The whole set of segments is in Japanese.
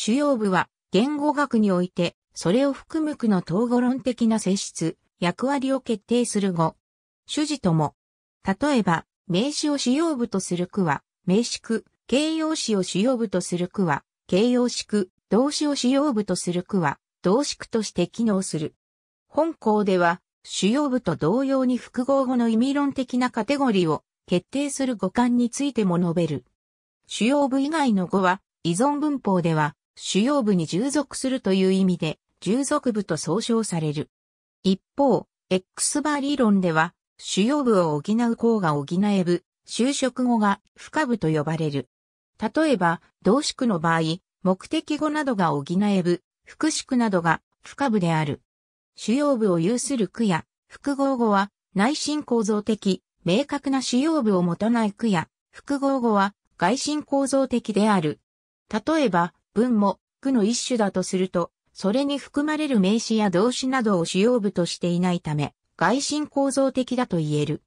主要部は言語学において、それを含む区の統合論的な性質、役割を決定する語。主事とも。例えば、名詞を主要部とする区は、名詞句、形容詞を主要部とする区は、形容詞句、動詞を主要部とする区は、動詞句として機能する。本校では、主要部と同様に複合語の意味論的なカテゴリーを決定する語感についても述べる。主要部以外の語は、依存文法では、主要部に従属するという意味で、従属部と総称される。一方、X バー理論では、主要部を補う項が補え部、就職後が不可部と呼ばれる。例えば、同宿の場合、目的語などが補え部、副宿などが不可部である。主要部を有する区や、複合語は、内心構造的、明確な主要部を持たない区や、複合語は、外心構造的である。例えば、文も句の一種だとすると、それに含まれる名詞や動詞などを主要部としていないため、外心構造的だと言える。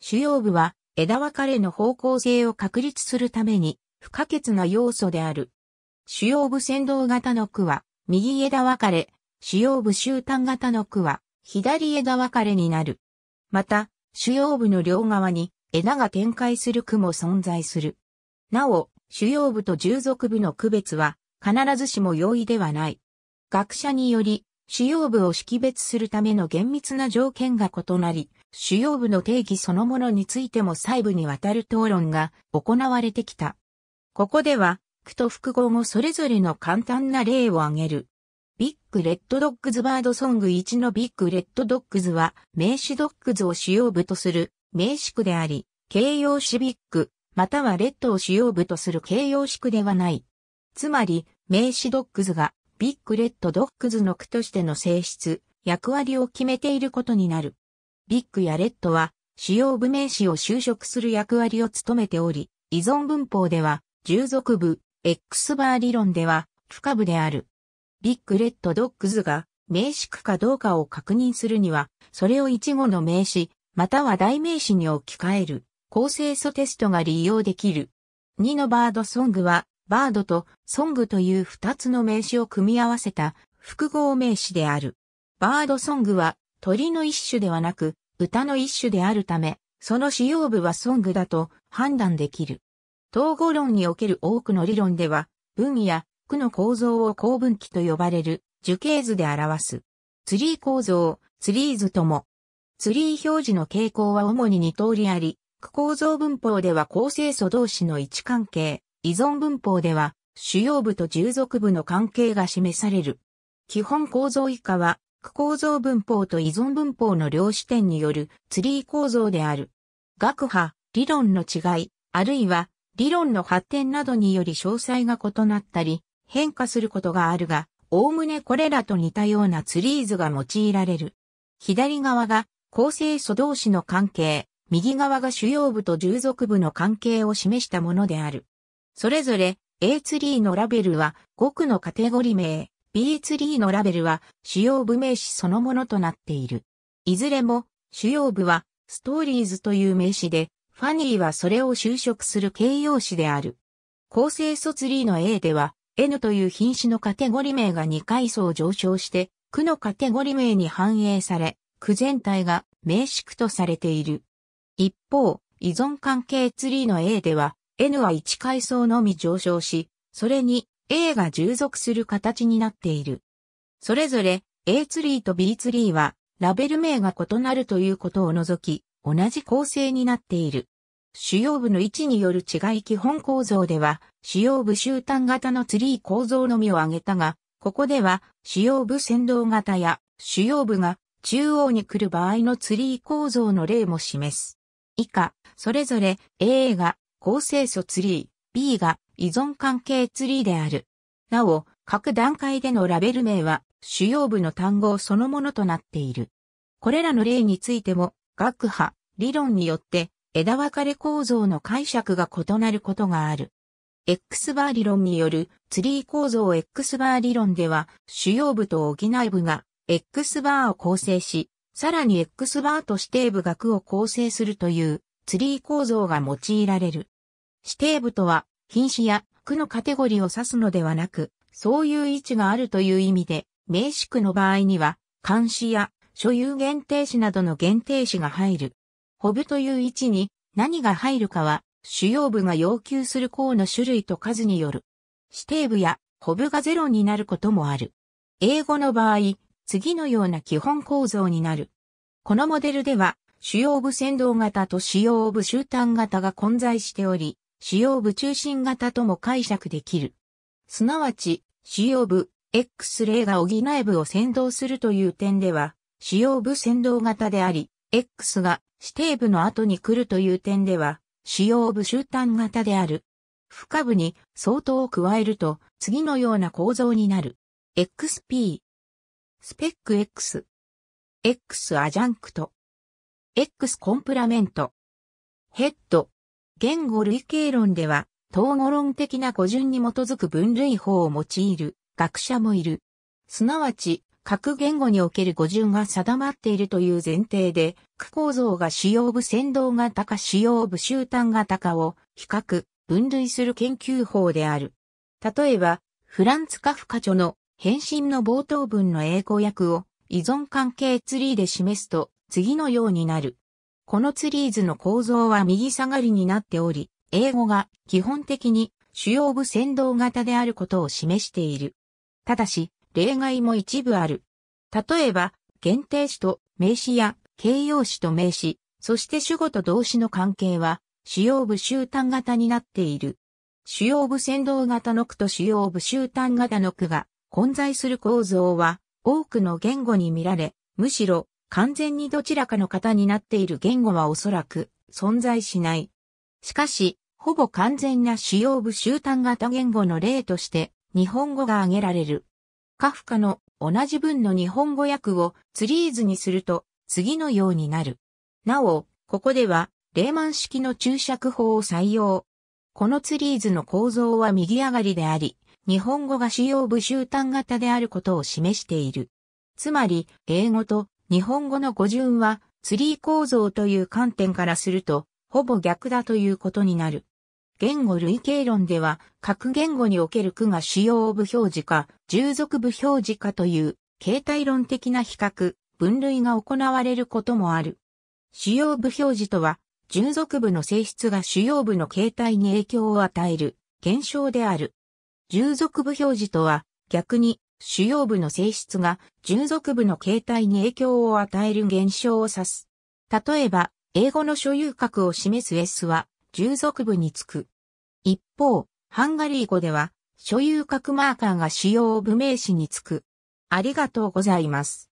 主要部は枝分かれの方向性を確立するために不可欠な要素である。主要部先導型の句は右枝分かれ、主要部終端型の句は左枝分かれになる。また、主要部の両側に枝が展開する句も存在する。なお、主要部と従属部の区別は必ずしも容易ではない。学者により、主要部を識別するための厳密な条件が異なり、主要部の定義そのものについても細部にわたる討論が行われてきた。ここでは、区と複合もそれぞれの簡単な例を挙げる。ビッグレッドドッグズバードソング1のビッグレッドドッグズは名詞ドッグズを主要部とする名詞区であり、形容詞ビッグ、またはレッドを主要部とする形容詞区ではない。つまり、名詞ドッグズがビッグレッドドッグズの句としての性質、役割を決めていることになる。ビッグやレッドは主要部名詞を修飾する役割を務めており、依存文法では、従属部、X バー理論では、不可部である。ビッグレッドドッグズが名詞区かどうかを確認するには、それを一語の名詞、または代名詞に置き換える、構成素テストが利用できる。2のバードソングは、バードとソングという二つの名詞を組み合わせた複合名詞である。バードソングは鳥の一種ではなく歌の一種であるため、その使用部はソングだと判断できる。統合論における多くの理論では、文や句の構造を構文記と呼ばれる樹形図で表す。ツリー構造、ツリー図とも。ツリー表示の傾向は主に2通りあり、句構造文法では構成素同士の位置関係、依存文法では、主要部と従属部の関係が示される。基本構造以下は、区構造文法と依存文法の両視点によるツリー構造である。学派、理論の違い、あるいは理論の発展などにより詳細が異なったり、変化することがあるが、おおむねこれらと似たようなツリー図が用いられる。左側が構成素同士の関係、右側が主要部と従属部の関係を示したものである。それぞれ A ツリーのラベルは5区のカテゴリ名、B ツリーのラベルは主要部名詞そのものとなっている。いずれも主要部はストーリーズという名詞で、ファニーはそれを就職する形容詞である。構成素ツリーの A では N という品種のカテゴリ名が2階層上昇して、区のカテゴリ名に反映され、区全体が名詞区とされている。一方、依存関係ツリーの A では、N は1階層のみ上昇し、それに A が従属する形になっている。それぞれ A ツリーと B ツリーはラベル名が異なるということを除き、同じ構成になっている。主要部の位置による違い基本構造では、主要部終端型のツリー構造のみを挙げたが、ここでは主要部先導型や主要部が中央に来る場合のツリー構造の例も示す。以下、それぞれ A が構成素ツリー、B が依存関係ツリーである。なお、各段階でのラベル名は主要部の単語そのものとなっている。これらの例についても、学派、理論によって枝分かれ構造の解釈が異なることがある。X バー理論によるツリー構造 X バー理論では主要部と補い部が X バーを構成し、さらに X バーと指定部学を構成するというツリー構造が用いられる。指定部とは、品詞や区のカテゴリーを指すのではなく、そういう位置があるという意味で、名詞区の場合には、監視や所有限定詞などの限定詞が入る。ホブという位置に何が入るかは、主要部が要求する項の種類と数による。指定部やホブがゼロになることもある。英語の場合、次のような基本構造になる。このモデルでは、主要部先導型と主要部終端型が混在しており、主要部中心型とも解釈できる。すなわち、主要部 X 例が補え部を先導するという点では、主要部先導型であり、X が指定部の後に来るという点では、主要部終端型である。負荷部に相当を加えると、次のような構造になる。XP。スペック X。X アジャンクト。X コンプラメント。ヘッド。言語類型論では、統合論的な語順に基づく分類法を用いる学者もいる。すなわち、各言語における語順が定まっているという前提で、区構造が主要部先導型か主要部集端型かを比較、分類する研究法である。例えば、フランツ・カフカ著の返信の冒頭文の英語訳を依存関係ツリーで示すと次のようになる。このツリーズの構造は右下がりになっており、英語が基本的に主要部先導型であることを示している。ただし、例外も一部ある。例えば、限定詞と名詞や形容詞と名詞、そして主語と動詞の関係は、主要部集端型になっている。主要部先導型の句と主要部集端型の句が混在する構造は多くの言語に見られ、むしろ完全にどちらかの型になっている言語はおそらく存在しない。しかし、ほぼ完全な主要部集団型言語の例として日本語が挙げられる。カフカの同じ文の日本語訳をツリーズにすると次のようになる。なお、ここではレーマン式の注釈法を採用。このツリーズの構造は右上がりであり、日本語が主要部集団型であることを示している。つまり、英語と日本語の語順はツリー構造という観点からすると、ほぼ逆だということになる。言語類型論では、各言語における句が主要部表示か、従属部表示かという、形態論的な比較、分類が行われることもある。主要部表示とは、従属部の性質が主要部の形態に影響を与える現象である。従属部表示とは、逆に主要部の性質が従属部の形態に影響を与える現象を指す。例えば、英語の所有格を示す S は従属部につく。一方、ハンガリー語では所有格マーカーが主要部名詞につく。ありがとうございます。